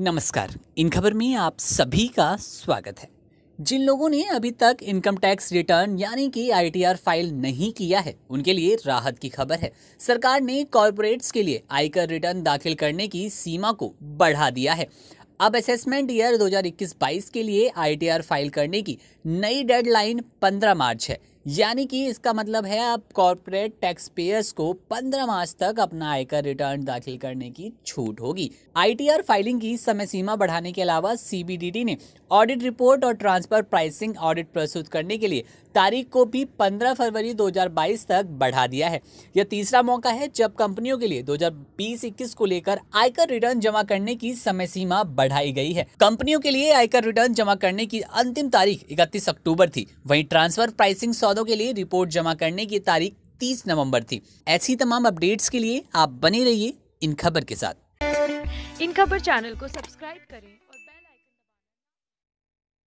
नमस्कार इन खबर में आप सभी का स्वागत है जिन लोगों ने अभी तक इनकम टैक्स रिटर्न यानी कि आईटीआर फाइल नहीं किया है उनके लिए राहत की खबर है सरकार ने कॉरपोरेट्स के लिए आयकर रिटर्न दाखिल करने की सीमा को बढ़ा दिया है अब असेसमेंट ईयर 2021-22 के लिए आईटीआर फाइल करने की नई डेडलाइन 15 मार्च है यानी कि इसका मतलब है आप कॉरपोरेट टैक्स पेयर्स को 15 मार्च तक अपना आयकर रिटर्न दाखिल करने की छूट होगी आईटीआर फाइलिंग की समय सीमा बढ़ाने के अलावा सीबीडीटी ने ऑडिट रिपोर्ट और ट्रांसफर प्राइसिंग ऑडिट प्रस्तुत करने के लिए तारीख को भी 15 फरवरी 2022 तक बढ़ा दिया है यह तीसरा मौका है जब कंपनियों के लिए दो हजार को लेकर आयकर रिटर्न जमा करने की समय सीमा बढ़ाई गई है कंपनियों के लिए आयकर रिटर्न जमा करने की अंतिम तारीख इकतीस अक्टूबर थी वही ट्रांसफर प्राइसिंग सौदों के लिए रिपोर्ट जमा करने की तारीख 30 नवंबर थी ऐसी तमाम अपडेट्स के लिए आप बने रहिए इन खबर के साथ इन खबर चैनल को सब्सक्राइब करें